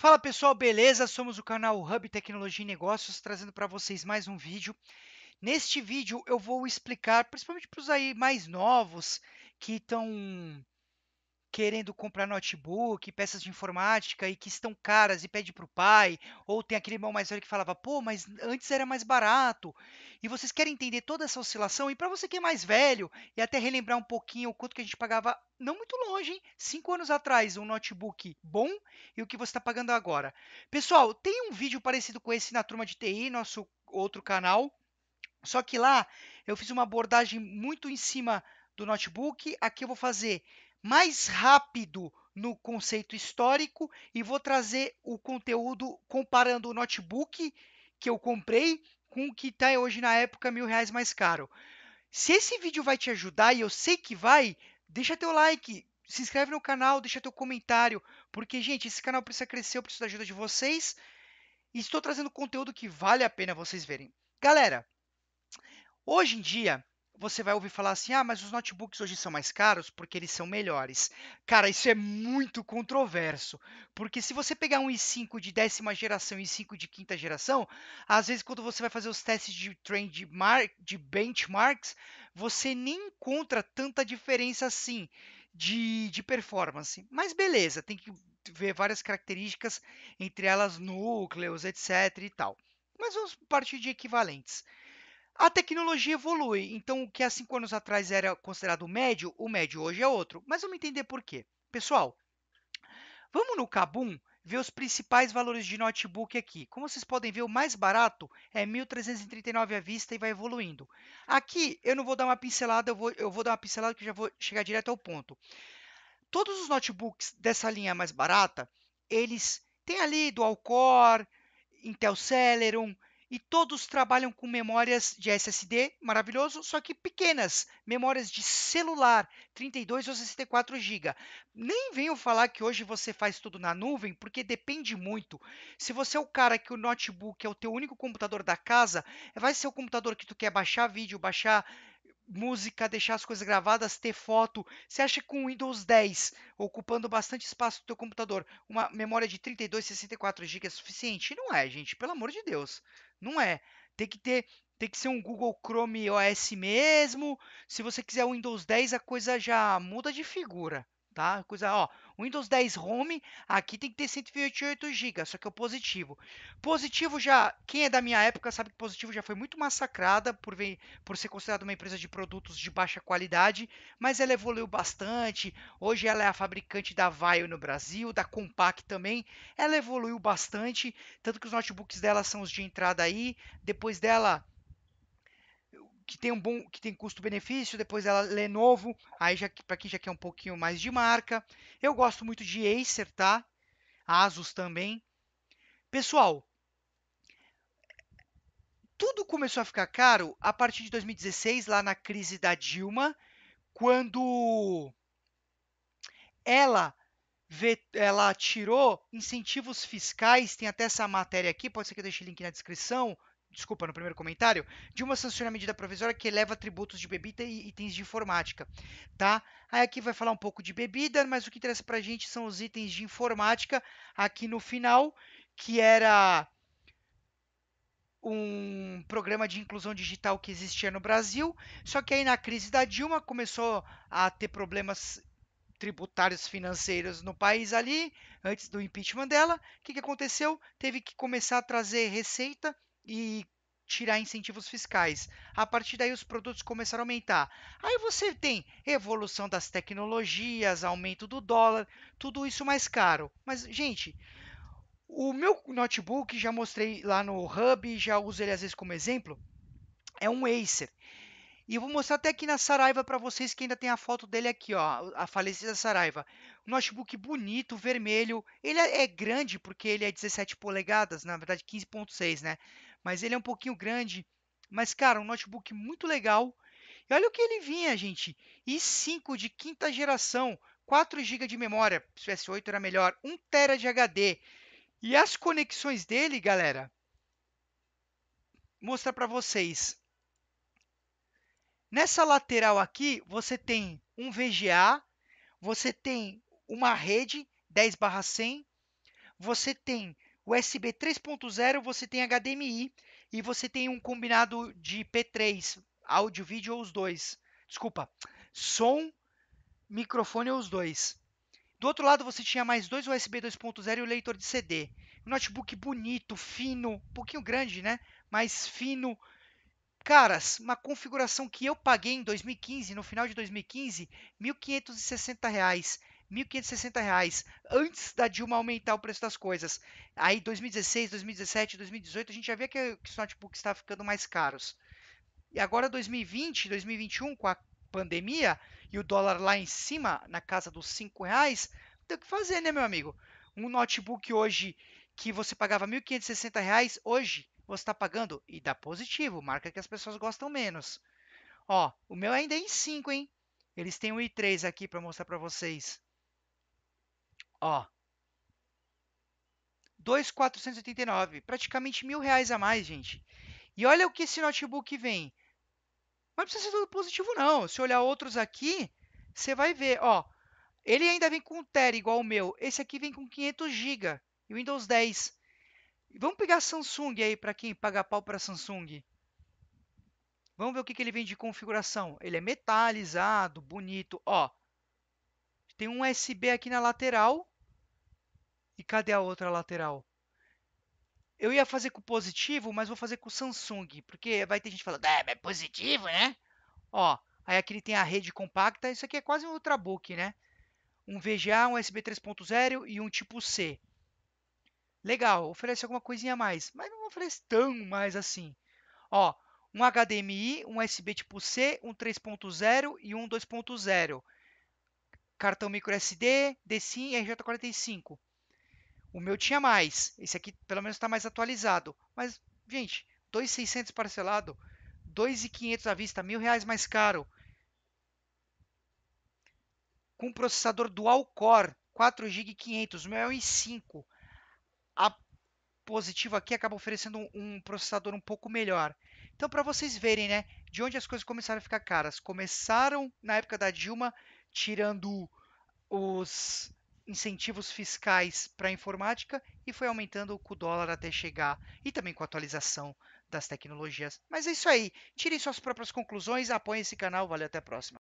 Fala pessoal, beleza? Somos o canal Hub Tecnologia e Negócios, trazendo para vocês mais um vídeo. Neste vídeo eu vou explicar, principalmente para os aí mais novos que estão querendo comprar notebook, peças de informática e que estão caras e pede para o pai, ou tem aquele irmão mais velho que falava, pô, mas antes era mais barato. E vocês querem entender toda essa oscilação? E para você que é mais velho e até relembrar um pouquinho o quanto que a gente pagava, não muito longe, hein? Cinco anos atrás, um notebook bom e o que você está pagando agora. Pessoal, tem um vídeo parecido com esse na Turma de TI, nosso outro canal, só que lá eu fiz uma abordagem muito em cima do notebook, aqui eu vou fazer mais rápido no conceito histórico e vou trazer o conteúdo comparando o notebook que eu comprei com o que está hoje na época mil reais mais caro. Se esse vídeo vai te ajudar e eu sei que vai, deixa teu like, se inscreve no canal, deixa teu comentário, porque gente, esse canal precisa crescer, eu preciso da ajuda de vocês. E estou trazendo conteúdo que vale a pena vocês verem. Galera, hoje em dia você vai ouvir falar assim: ah, mas os notebooks hoje são mais caros porque eles são melhores. Cara, isso é muito controverso. Porque se você pegar um i5 de décima geração e i5 de quinta geração, às vezes quando você vai fazer os testes de trend de, mar... de benchmarks, você nem encontra tanta diferença assim de, de performance. Mas beleza, tem que ver várias características, entre elas núcleos, etc e tal. Mas vamos partir de equivalentes. A tecnologia evolui, então o que há cinco anos atrás era considerado médio, o médio hoje é outro. Mas vamos entender por quê. Pessoal, vamos no Kabum ver os principais valores de notebook aqui. Como vocês podem ver, o mais barato é 1.339 à vista e vai evoluindo. Aqui eu não vou dar uma pincelada, eu vou, eu vou dar uma pincelada que eu já vou chegar direto ao ponto. Todos os notebooks dessa linha mais barata, eles têm ali dual core, Intel Celeron, e todos trabalham com memórias de SSD, maravilhoso, só que pequenas, memórias de celular, 32 ou 64 GB. Nem venho falar que hoje você faz tudo na nuvem, porque depende muito. Se você é o cara que o notebook é o teu único computador da casa, vai ser o computador que tu quer baixar vídeo, baixar música, deixar as coisas gravadas, ter foto. Você acha que com o Windows 10, ocupando bastante espaço do teu computador, uma memória de 32, 64 GB é suficiente? Não é, gente, pelo amor de Deus. Não é. Tem que ter tem que ser um Google Chrome OS mesmo. Se você quiser o Windows 10, a coisa já muda de figura tá? Coisa, ó, Windows 10 Home, aqui tem que ter 128 GB, só que é o positivo. Positivo já, quem é da minha época sabe que positivo já foi muito massacrada por, ver, por ser considerada uma empresa de produtos de baixa qualidade, mas ela evoluiu bastante. Hoje ela é a fabricante da Vaio no Brasil, da Compaq também. Ela evoluiu bastante, tanto que os notebooks dela são os de entrada aí. Depois dela, que tem um bom, que tem custo-benefício, depois ela Lenovo, aí já para quem já quer um pouquinho mais de marca. Eu gosto muito de Acer, tá? Asus também. Pessoal, tudo começou a ficar caro a partir de 2016, lá na crise da Dilma, quando ela ela tirou incentivos fiscais, tem até essa matéria aqui, pode ser que eu deixe o link na descrição, desculpa, no primeiro comentário, de uma sanciona medida provisória que eleva tributos de bebida e itens de informática, tá? Aí aqui vai falar um pouco de bebida, mas o que interessa para a gente são os itens de informática aqui no final, que era um programa de inclusão digital que existia no Brasil, só que aí na crise da Dilma começou a ter problemas tributários financeiros no país ali, antes do impeachment dela, o que, que aconteceu? Teve que começar a trazer receita e tirar incentivos fiscais. A partir daí, os produtos começaram a aumentar. Aí você tem evolução das tecnologias, aumento do dólar, tudo isso mais caro. Mas, gente, o meu notebook, já mostrei lá no Hub, já uso ele às vezes como exemplo, é um Acer. E eu vou mostrar até aqui na Saraiva para vocês que ainda tem a foto dele aqui, ó, a falecida Saraiva. Um notebook bonito, vermelho. Ele é, é grande porque ele é 17 polegadas, na verdade 15.6, né? Mas ele é um pouquinho grande. Mas cara, um notebook muito legal. E olha o que ele vinha, gente. i5 de quinta geração, 4 GB de memória, se s 8 era melhor, 1 TB de HD. E as conexões dele, galera, mostrar para vocês. Nessa lateral aqui, você tem um VGA, você tem uma rede 10 100, você tem USB 3.0, você tem HDMI e você tem um combinado de P3, áudio, vídeo ou os dois. Desculpa, som, microfone ou os dois. Do outro lado você tinha mais dois USB 2.0 e o leitor de CD. Um notebook bonito, fino, um pouquinho grande, né? Mas fino, Caras, uma configuração que eu paguei em 2015, no final de 2015, R$ 1.560. Reais. 1.560 reais, antes da Dilma aumentar o preço das coisas. Aí 2016, 2017, 2018, a gente já vê que, que os notebooks estavam ficando mais caros. E agora 2020, 2021, com a pandemia e o dólar lá em cima, na casa dos cinco reais, tem o que fazer, né, meu amigo? Um notebook hoje que você pagava R$ 1.560, reais, hoje você está pagando e dá positivo, marca que as pessoas gostam menos. Ó, o meu ainda é em 5, hein? Eles têm um i3 aqui para mostrar para vocês. Ó, 2,489, praticamente mil reais a mais, gente. E olha o que esse notebook vem. Mas não precisa ser tudo positivo, não. Se olhar outros aqui, você vai ver, ó. Ele ainda vem com um Tera igual o meu. Esse aqui vem com 500 GB e Windows 10. Vamos pegar a Samsung aí para quem paga pau para Samsung. Vamos ver o que, que ele vem de configuração. Ele é metalizado, bonito. Ó, tem um USB aqui na lateral. E cadê a outra lateral? Eu ia fazer com positivo, mas vou fazer com Samsung, porque vai ter gente falando, ah, é mas positivo, né? Ó, aí aqui ele tem a rede compacta, isso aqui é quase um ultrabook, né? Um VGA, um USB 3.0 e um tipo C. Legal, oferece alguma coisinha a mais, mas não oferece tão mais assim. Ó, um HDMI, um USB tipo C, um 3.0 e um 2.0. Cartão micro SD, DSIM e RJ45. O meu tinha mais. Esse aqui pelo menos está mais atualizado. Mas, gente, 2.600 parcelado, 2.500 à vista, mil reais mais caro. Com processador dual core, 4 GB 500, o meu é um i5 positivo aqui acaba oferecendo um, processador um pouco melhor. Então, para vocês verem, né, de onde as coisas começaram a ficar caras. Começaram na época da Dilma, tirando os incentivos fiscais para a informática e foi aumentando com o dólar até chegar e também com a atualização das tecnologias. Mas é isso aí. Tirem suas próprias conclusões, apoiem esse canal, valeu, até a próxima.